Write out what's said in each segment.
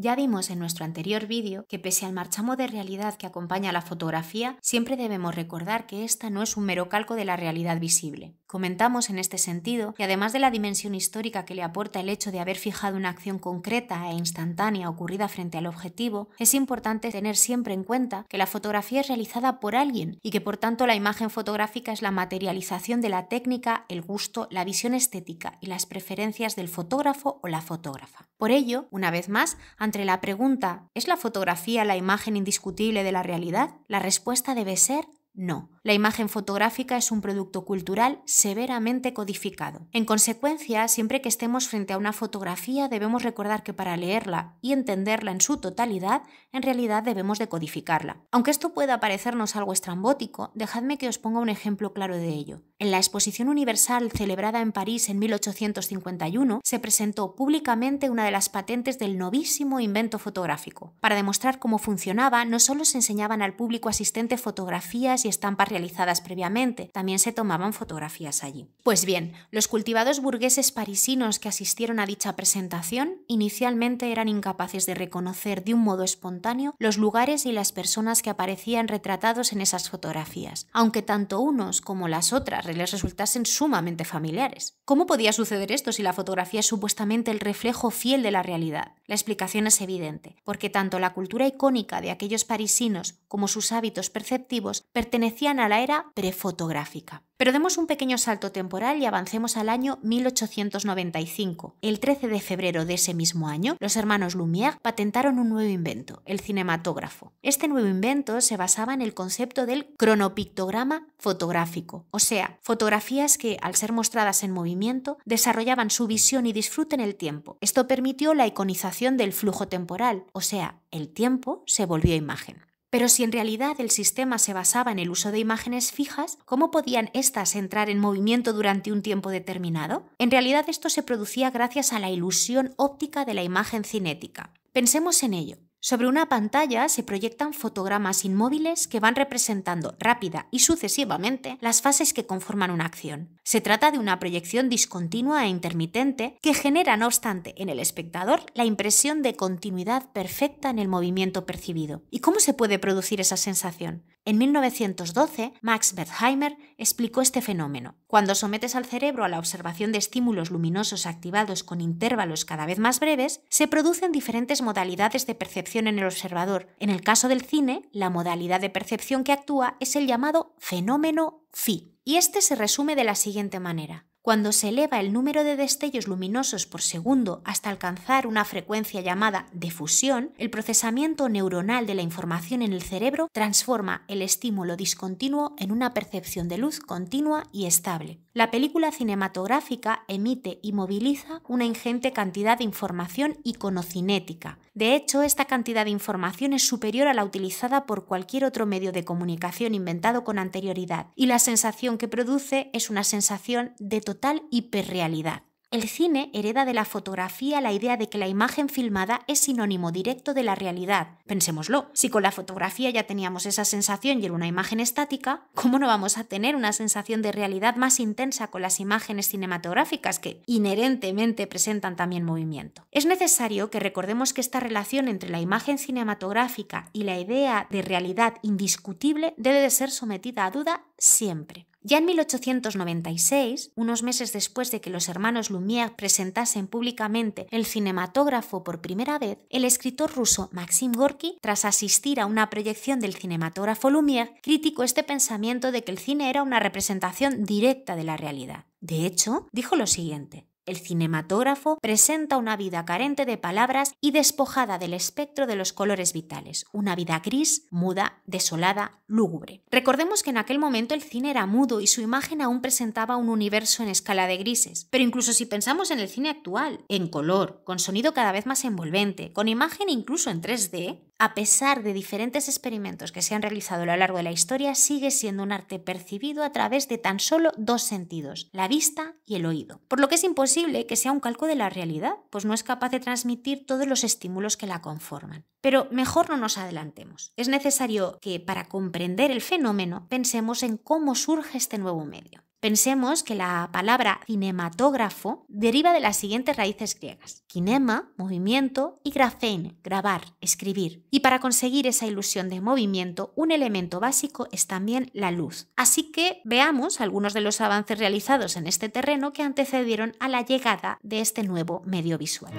Ya vimos en nuestro anterior vídeo que pese al marchamo de realidad que acompaña a la fotografía, siempre debemos recordar que esta no es un mero calco de la realidad visible. Comentamos en este sentido que además de la dimensión histórica que le aporta el hecho de haber fijado una acción concreta e instantánea ocurrida frente al objetivo, es importante tener siempre en cuenta que la fotografía es realizada por alguien y que por tanto la imagen fotográfica es la materialización de la técnica, el gusto, la visión estética y las preferencias del fotógrafo o la fotógrafa. Por ello, una vez más, ante la pregunta ¿es la fotografía la imagen indiscutible de la realidad? La respuesta debe ser no, la imagen fotográfica es un producto cultural severamente codificado. En consecuencia, siempre que estemos frente a una fotografía debemos recordar que para leerla y entenderla en su totalidad, en realidad debemos decodificarla. Aunque esto pueda parecernos algo estrambótico, dejadme que os ponga un ejemplo claro de ello. En la Exposición Universal celebrada en París en 1851 se presentó públicamente una de las patentes del novísimo invento fotográfico. Para demostrar cómo funcionaba, no solo se enseñaban al público asistente fotografías y estampas realizadas previamente. También se tomaban fotografías allí. Pues bien, los cultivados burgueses parisinos que asistieron a dicha presentación inicialmente eran incapaces de reconocer de un modo espontáneo los lugares y las personas que aparecían retratados en esas fotografías, aunque tanto unos como las otras les resultasen sumamente familiares. ¿Cómo podía suceder esto si la fotografía es supuestamente el reflejo fiel de la realidad? La explicación es evidente, porque tanto la cultura icónica de aquellos parisinos como sus hábitos perceptivos pertenecían a la era prefotográfica. Pero demos un pequeño salto temporal y avancemos al año 1895. El 13 de febrero de ese mismo año, los hermanos Lumière patentaron un nuevo invento, el cinematógrafo. Este nuevo invento se basaba en el concepto del cronopictograma fotográfico, o sea, fotografías que, al ser mostradas en movimiento, desarrollaban su visión y disfrute en el tiempo. Esto permitió la iconización del flujo temporal, o sea, el tiempo se volvió imagen. Pero si en realidad el sistema se basaba en el uso de imágenes fijas, ¿cómo podían éstas entrar en movimiento durante un tiempo determinado? En realidad esto se producía gracias a la ilusión óptica de la imagen cinética. Pensemos en ello. Sobre una pantalla se proyectan fotogramas inmóviles que van representando rápida y sucesivamente las fases que conforman una acción. Se trata de una proyección discontinua e intermitente que genera, no obstante, en el espectador la impresión de continuidad perfecta en el movimiento percibido. ¿Y cómo se puede producir esa sensación? En 1912, Max Wertheimer explicó este fenómeno. Cuando sometes al cerebro a la observación de estímulos luminosos activados con intervalos cada vez más breves, se producen diferentes modalidades de percepción en el observador. En el caso del cine, la modalidad de percepción que actúa es el llamado fenómeno phi. Y este se resume de la siguiente manera cuando se eleva el número de destellos luminosos por segundo hasta alcanzar una frecuencia llamada defusión, el procesamiento neuronal de la información en el cerebro transforma el estímulo discontinuo en una percepción de luz continua y estable. La película cinematográfica emite y moviliza una ingente cantidad de información iconocinética. De hecho, esta cantidad de información es superior a la utilizada por cualquier otro medio de comunicación inventado con anterioridad, y la sensación que produce es una sensación de total hiperrealidad. El cine hereda de la fotografía la idea de que la imagen filmada es sinónimo directo de la realidad. Pensémoslo, si con la fotografía ya teníamos esa sensación y era una imagen estática, ¿cómo no vamos a tener una sensación de realidad más intensa con las imágenes cinematográficas que inherentemente presentan también movimiento? Es necesario que recordemos que esta relación entre la imagen cinematográfica y la idea de realidad indiscutible debe de ser sometida a duda siempre. Ya en 1896, unos meses después de que los hermanos Lumière presentasen públicamente el cinematógrafo por primera vez, el escritor ruso Maxim Gorky, tras asistir a una proyección del cinematógrafo Lumière, criticó este pensamiento de que el cine era una representación directa de la realidad. De hecho, dijo lo siguiente, el cinematógrafo presenta una vida carente de palabras y despojada del espectro de los colores vitales, una vida gris, muda, desolada, lúgubre. Recordemos que en aquel momento el cine era mudo y su imagen aún presentaba un universo en escala de grises, pero incluso si pensamos en el cine actual, en color, con sonido cada vez más envolvente, con imagen incluso en 3D, a pesar de diferentes experimentos que se han realizado a lo largo de la historia, sigue siendo un arte percibido a través de tan solo dos sentidos, la vista y el oído. Por lo que es imposible que sea un calco de la realidad, pues no es capaz de transmitir todos los estímulos que la conforman. Pero mejor no nos adelantemos. Es necesario que para comprender el fenómeno pensemos en cómo surge este nuevo medio. Pensemos que la palabra cinematógrafo deriva de las siguientes raíces griegas: kinema, movimiento, y grafein, grabar, escribir. Y para conseguir esa ilusión de movimiento, un elemento básico es también la luz. Así que veamos algunos de los avances realizados en este terreno que antecedieron a la llegada de este nuevo medio visual.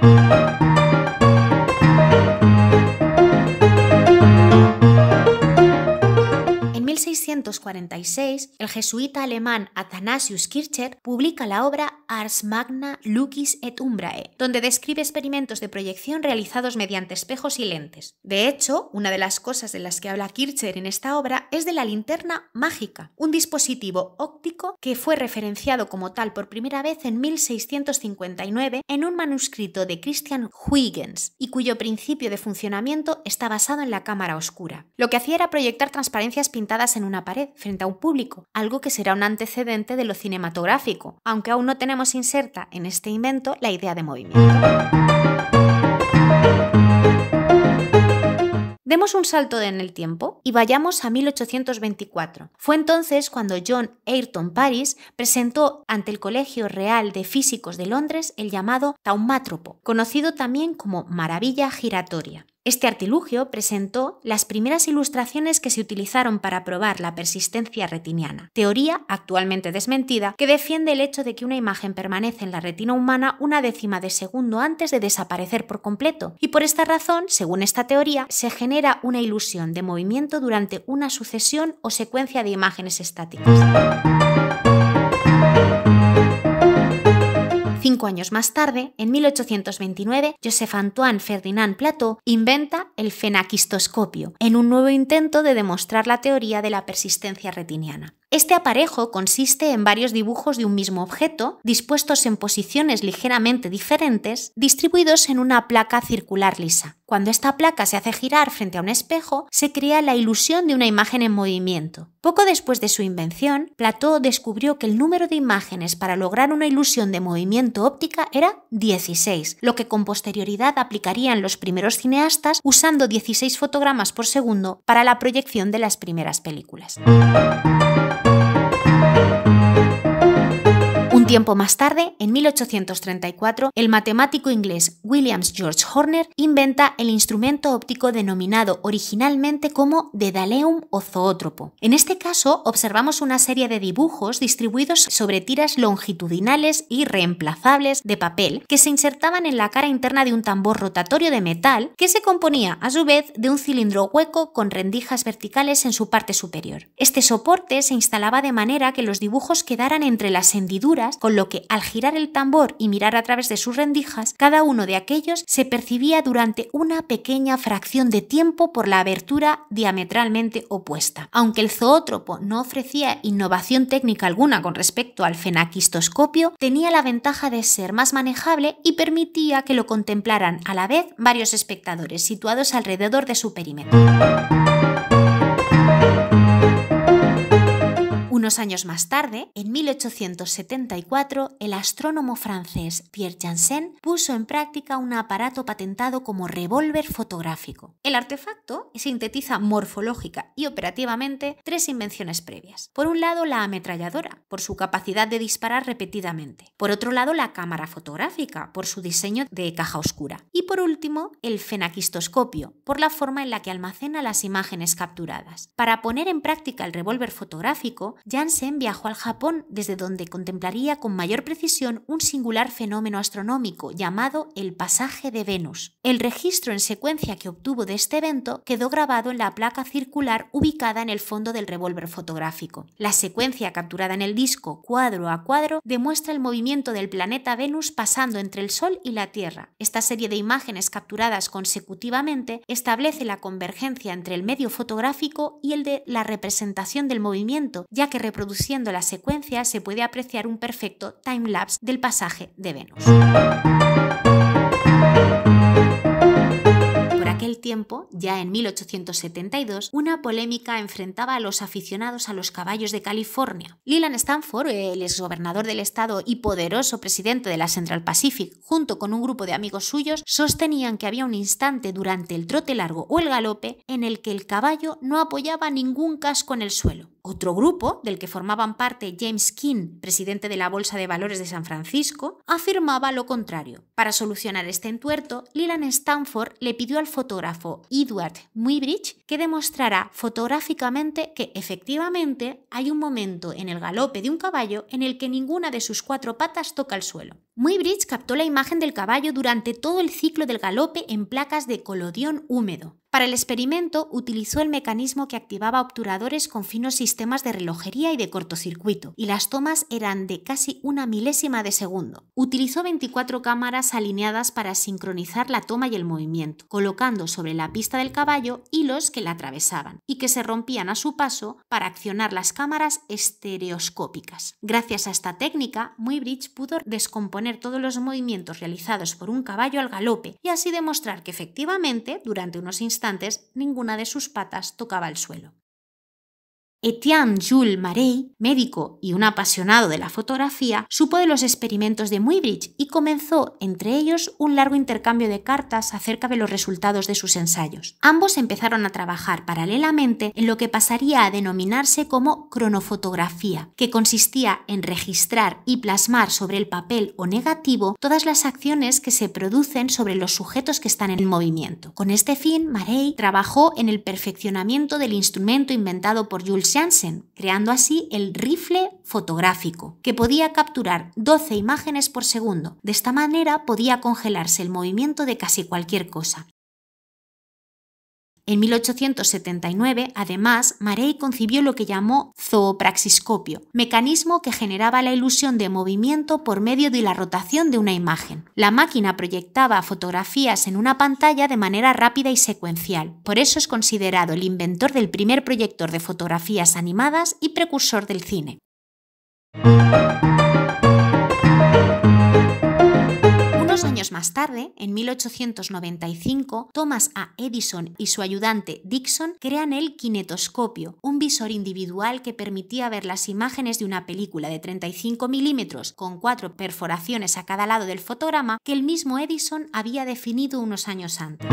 1646 el jesuita alemán Athanasius Kircher publica la obra Ars Magna Lucis et Umbrae, donde describe experimentos de proyección realizados mediante espejos y lentes. De hecho, una de las cosas de las que habla Kircher en esta obra es de la linterna mágica, un dispositivo óptico que fue referenciado como tal por primera vez en 1659 en un manuscrito de Christian Huygens y cuyo principio de funcionamiento está basado en la cámara oscura. Lo que hacía era proyectar transparencias pintadas en una pared frente a un público, algo que será un antecedente de lo cinematográfico, aunque aún no tenemos inserta en este invento la idea de movimiento. Demos un salto en el tiempo y vayamos a 1824. Fue entonces cuando John Ayrton Paris presentó ante el Colegio Real de Físicos de Londres el llamado taumátropo, conocido también como maravilla giratoria. Este artilugio presentó las primeras ilustraciones que se utilizaron para probar la persistencia retiniana, teoría actualmente desmentida que defiende el hecho de que una imagen permanece en la retina humana una décima de segundo antes de desaparecer por completo, y por esta razón, según esta teoría, se genera una ilusión de movimiento durante una sucesión o secuencia de imágenes estáticas. Cinco años más tarde, en 1829, Joseph Antoine Ferdinand Plateau inventa el fenaquistoscopio, en un nuevo intento de demostrar la teoría de la persistencia retiniana. Este aparejo consiste en varios dibujos de un mismo objeto, dispuestos en posiciones ligeramente diferentes, distribuidos en una placa circular lisa. Cuando esta placa se hace girar frente a un espejo, se crea la ilusión de una imagen en movimiento. Poco después de su invención, Plateau descubrió que el número de imágenes para lograr una ilusión de movimiento óptica era 16, lo que con posterioridad aplicarían los primeros cineastas usando 16 fotogramas por segundo para la proyección de las primeras películas. tiempo más tarde, en 1834, el matemático inglés Williams George Horner inventa el instrumento óptico denominado originalmente como dedaleum o zoótropo. En este caso, observamos una serie de dibujos distribuidos sobre tiras longitudinales y reemplazables de papel que se insertaban en la cara interna de un tambor rotatorio de metal que se componía a su vez de un cilindro hueco con rendijas verticales en su parte superior. Este soporte se instalaba de manera que los dibujos quedaran entre las hendiduras con lo que al girar el tambor y mirar a través de sus rendijas, cada uno de aquellos se percibía durante una pequeña fracción de tiempo por la abertura diametralmente opuesta. Aunque el zoótropo no ofrecía innovación técnica alguna con respecto al fenaquistoscopio, tenía la ventaja de ser más manejable y permitía que lo contemplaran a la vez varios espectadores situados alrededor de su perímetro. años más tarde, en 1874, el astrónomo francés Pierre Janssen puso en práctica un aparato patentado como revólver fotográfico. El artefacto sintetiza morfológica y operativamente tres invenciones previas. Por un lado, la ametralladora, por su capacidad de disparar repetidamente. Por otro lado, la cámara fotográfica, por su diseño de caja oscura. Y por último, el fenaquistoscopio, por la forma en la que almacena las imágenes capturadas. Para poner en práctica el revólver fotográfico, Janssen Janssen viajó al Japón, desde donde contemplaría con mayor precisión un singular fenómeno astronómico llamado el pasaje de Venus. El registro en secuencia que obtuvo de este evento quedó grabado en la placa circular ubicada en el fondo del revólver fotográfico. La secuencia capturada en el disco cuadro a cuadro demuestra el movimiento del planeta Venus pasando entre el Sol y la Tierra. Esta serie de imágenes capturadas consecutivamente establece la convergencia entre el medio fotográfico y el de la representación del movimiento, ya que reproduciendo la secuencia se puede apreciar un perfecto time-lapse del pasaje de Venus. Por aquel tiempo, ya en 1872, una polémica enfrentaba a los aficionados a los caballos de California. Leland Stanford, el exgobernador del estado y poderoso presidente de la Central Pacific, junto con un grupo de amigos suyos, sostenían que había un instante durante el trote largo o el galope en el que el caballo no apoyaba ningún casco en el suelo. Otro grupo, del que formaban parte James King, presidente de la Bolsa de Valores de San Francisco, afirmaba lo contrario. Para solucionar este entuerto, Leland Stanford le pidió al fotógrafo Edward Muybridge que demostrara fotográficamente que efectivamente hay un momento en el galope de un caballo en el que ninguna de sus cuatro patas toca el suelo. Muybridge captó la imagen del caballo durante todo el ciclo del galope en placas de colodión húmedo. Para el experimento utilizó el mecanismo que activaba obturadores con finos sistemas de relojería y de cortocircuito, y las tomas eran de casi una milésima de segundo. Utilizó 24 cámaras alineadas para sincronizar la toma y el movimiento, colocando sobre la pista del caballo hilos que la atravesaban y que se rompían a su paso para accionar las cámaras estereoscópicas. Gracias a esta técnica, Muybridge pudo descomponer todos los movimientos realizados por un caballo al galope y así demostrar que efectivamente, durante unos instantes, instantes ninguna de sus patas tocaba el suelo. Etienne Jules Marey, médico y un apasionado de la fotografía, supo de los experimentos de Muybridge y comenzó entre ellos un largo intercambio de cartas acerca de los resultados de sus ensayos. Ambos empezaron a trabajar paralelamente en lo que pasaría a denominarse como cronofotografía, que consistía en registrar y plasmar sobre el papel o negativo todas las acciones que se producen sobre los sujetos que están en movimiento. Con este fin, Marey trabajó en el perfeccionamiento del instrumento inventado por Jules Janssen, creando así el rifle fotográfico, que podía capturar 12 imágenes por segundo. De esta manera podía congelarse el movimiento de casi cualquier cosa. En 1879, además, Marey concibió lo que llamó zoopraxiscopio, mecanismo que generaba la ilusión de movimiento por medio de la rotación de una imagen. La máquina proyectaba fotografías en una pantalla de manera rápida y secuencial, por eso es considerado el inventor del primer proyector de fotografías animadas y precursor del cine. más tarde, en 1895, Thomas A. Edison y su ayudante Dixon crean el kinetoscopio, un visor individual que permitía ver las imágenes de una película de 35 milímetros con cuatro perforaciones a cada lado del fotograma que el mismo Edison había definido unos años antes.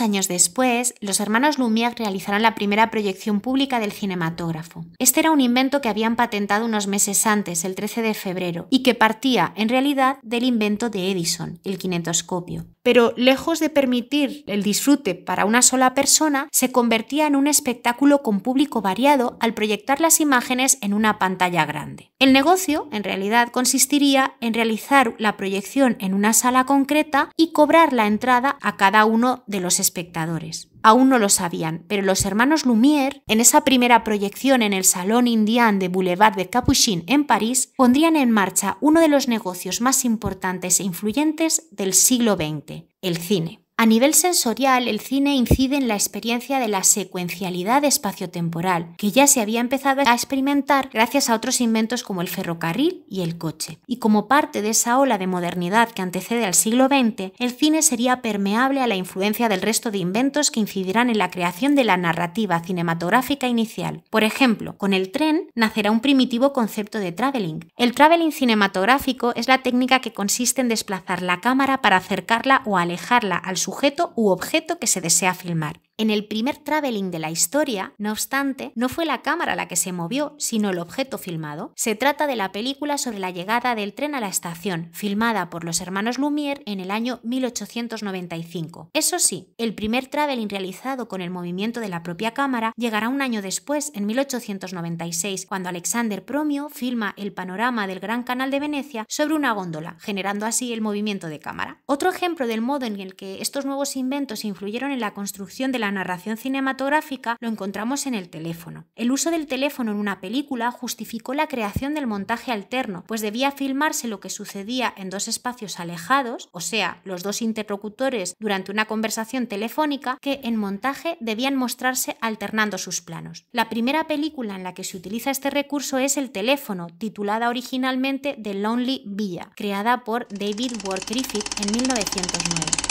años después, los hermanos Lumière realizaron la primera proyección pública del cinematógrafo. Este era un invento que habían patentado unos meses antes, el 13 de febrero, y que partía, en realidad, del invento de Edison, el kinetoscopio. Pero lejos de permitir el disfrute para una sola persona, se convertía en un espectáculo con público variado al proyectar las imágenes en una pantalla grande. El negocio, en realidad, consistiría en realizar la proyección en una sala concreta y cobrar la entrada a cada uno de los espectadores. Aún no lo sabían, pero los hermanos Lumière, en esa primera proyección en el Salón Indian de Boulevard de Capuchin en París, pondrían en marcha uno de los negocios más importantes e influyentes del siglo XX, el cine. A nivel sensorial, el cine incide en la experiencia de la secuencialidad espaciotemporal, que ya se había empezado a experimentar gracias a otros inventos como el ferrocarril y el coche. Y como parte de esa ola de modernidad que antecede al siglo XX, el cine sería permeable a la influencia del resto de inventos que incidirán en la creación de la narrativa cinematográfica inicial. Por ejemplo, con el tren nacerá un primitivo concepto de travelling. El travelling cinematográfico es la técnica que consiste en desplazar la cámara para acercarla o alejarla al sujeto sujeto u objeto que se desea filmar. En el primer traveling de la historia, no obstante, no fue la cámara la que se movió, sino el objeto filmado. Se trata de la película sobre la llegada del tren a la estación, filmada por los hermanos Lumière en el año 1895. Eso sí, el primer traveling realizado con el movimiento de la propia cámara llegará un año después, en 1896, cuando Alexander Promio filma el panorama del Gran Canal de Venecia sobre una góndola, generando así el movimiento de cámara. Otro ejemplo del modo en el que estos nuevos inventos influyeron en la construcción de la narración cinematográfica lo encontramos en el teléfono. El uso del teléfono en una película justificó la creación del montaje alterno, pues debía filmarse lo que sucedía en dos espacios alejados, o sea, los dos interlocutores durante una conversación telefónica, que en montaje debían mostrarse alternando sus planos. La primera película en la que se utiliza este recurso es El teléfono, titulada originalmente The Lonely Villa, creada por David Ward Griffith en 1909.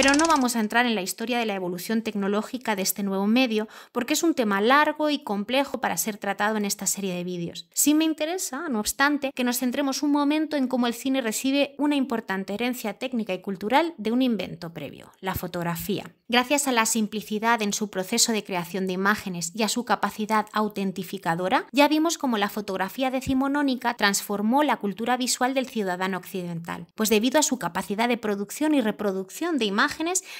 Pero no vamos a entrar en la historia de la evolución tecnológica de este nuevo medio porque es un tema largo y complejo para ser tratado en esta serie de vídeos. Sí me interesa, no obstante, que nos centremos un momento en cómo el cine recibe una importante herencia técnica y cultural de un invento previo, la fotografía. Gracias a la simplicidad en su proceso de creación de imágenes y a su capacidad autentificadora, ya vimos cómo la fotografía decimonónica transformó la cultura visual del ciudadano occidental, pues debido a su capacidad de producción y reproducción de imágenes,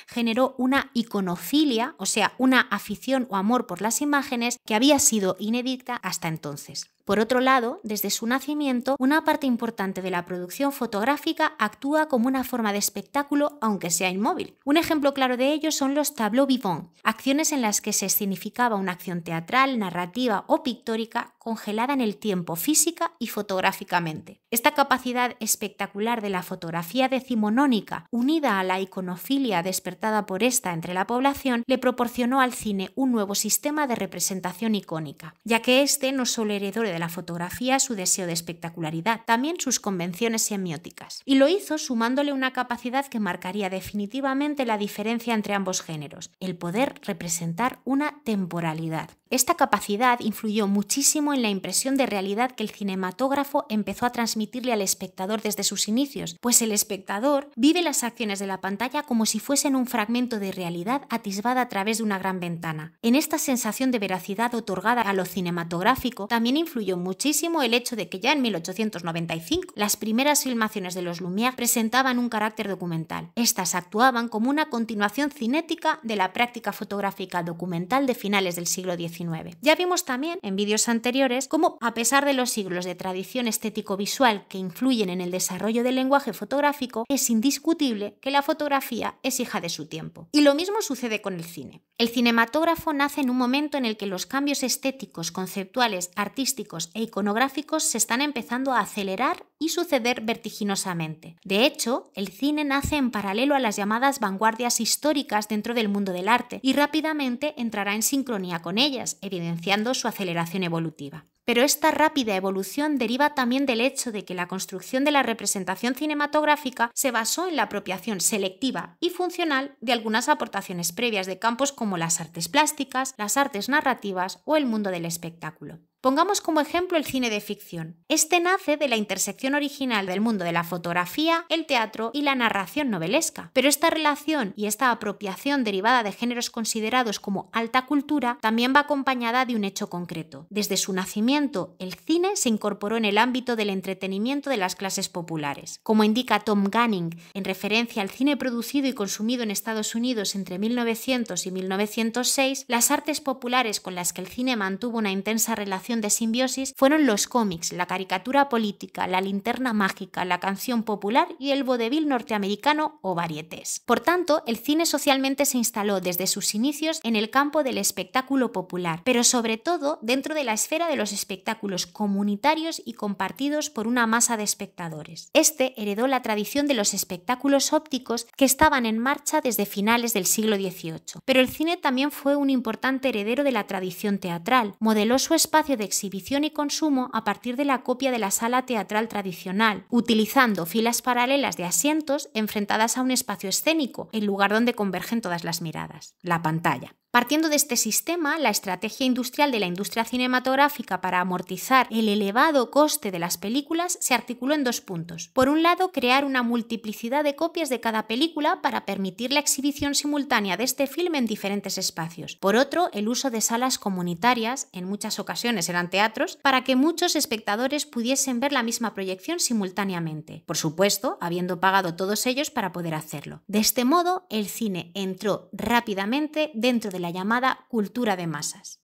generó una iconofilia, o sea, una afición o amor por las imágenes que había sido inédita hasta entonces. Por otro lado, desde su nacimiento, una parte importante de la producción fotográfica actúa como una forma de espectáculo, aunque sea inmóvil. Un ejemplo claro de ello son los tableaux vivants, acciones en las que se escenificaba una acción teatral, narrativa o pictórica congelada en el tiempo física y fotográficamente. Esta capacidad espectacular de la fotografía decimonónica, unida a la iconofilia despertada por esta entre la población, le proporcionó al cine un nuevo sistema de representación icónica, ya que este no solo heredó de la fotografía su deseo de espectacularidad, también sus convenciones semióticas. Y lo hizo sumándole una capacidad que marcaría definitivamente la diferencia entre ambos géneros, el poder representar una temporalidad. Esta capacidad influyó muchísimo en la impresión de realidad que el cinematógrafo empezó a transmitirle al espectador desde sus inicios, pues el espectador vive las acciones de la pantalla como si fuesen un fragmento de realidad atisbada a través de una gran ventana. En esta sensación de veracidad otorgada a lo cinematográfico también influyó muchísimo el hecho de que ya en 1895 las primeras filmaciones de los Lumière presentaban un carácter documental. Estas actuaban como una continuación cinética de la práctica fotográfica documental de finales del siglo XIX ya vimos también en vídeos anteriores cómo, a pesar de los siglos de tradición estético-visual que influyen en el desarrollo del lenguaje fotográfico, es indiscutible que la fotografía es hija de su tiempo. Y lo mismo sucede con el cine. El cinematógrafo nace en un momento en el que los cambios estéticos, conceptuales, artísticos e iconográficos se están empezando a acelerar y suceder vertiginosamente. De hecho, el cine nace en paralelo a las llamadas vanguardias históricas dentro del mundo del arte y rápidamente entrará en sincronía con ellas evidenciando su aceleración evolutiva. Pero esta rápida evolución deriva también del hecho de que la construcción de la representación cinematográfica se basó en la apropiación selectiva y funcional de algunas aportaciones previas de campos como las artes plásticas, las artes narrativas o el mundo del espectáculo. Pongamos como ejemplo el cine de ficción. Este nace de la intersección original del mundo de la fotografía, el teatro y la narración novelesca, pero esta relación y esta apropiación derivada de géneros considerados como alta cultura también va acompañada de un hecho concreto. Desde su nacimiento, el cine se incorporó en el ámbito del entretenimiento de las clases populares. Como indica Tom Gunning, en referencia al cine producido y consumido en Estados Unidos entre 1900 y 1906, las artes populares con las que el cine mantuvo una intensa relación de simbiosis fueron los cómics, la caricatura política, la linterna mágica, la canción popular y el vodevil norteamericano o varietés. Por tanto, el cine socialmente se instaló desde sus inicios en el campo del espectáculo popular, pero sobre todo dentro de la esfera de los espectáculos comunitarios y compartidos por una masa de espectadores. Este heredó la tradición de los espectáculos ópticos que estaban en marcha desde finales del siglo XVIII. Pero el cine también fue un importante heredero de la tradición teatral, modeló su espacio de exhibición y consumo a partir de la copia de la sala teatral tradicional, utilizando filas paralelas de asientos enfrentadas a un espacio escénico, el lugar donde convergen todas las miradas, la pantalla. Partiendo de este sistema, la estrategia industrial de la industria cinematográfica para amortizar el elevado coste de las películas se articuló en dos puntos. Por un lado, crear una multiplicidad de copias de cada película para permitir la exhibición simultánea de este filme en diferentes espacios. Por otro, el uso de salas comunitarias, en muchas ocasiones eran teatros, para que muchos espectadores pudiesen ver la misma proyección simultáneamente. Por supuesto, habiendo pagado todos ellos para poder hacerlo. De este modo, el cine entró rápidamente dentro de la llamada cultura de masas.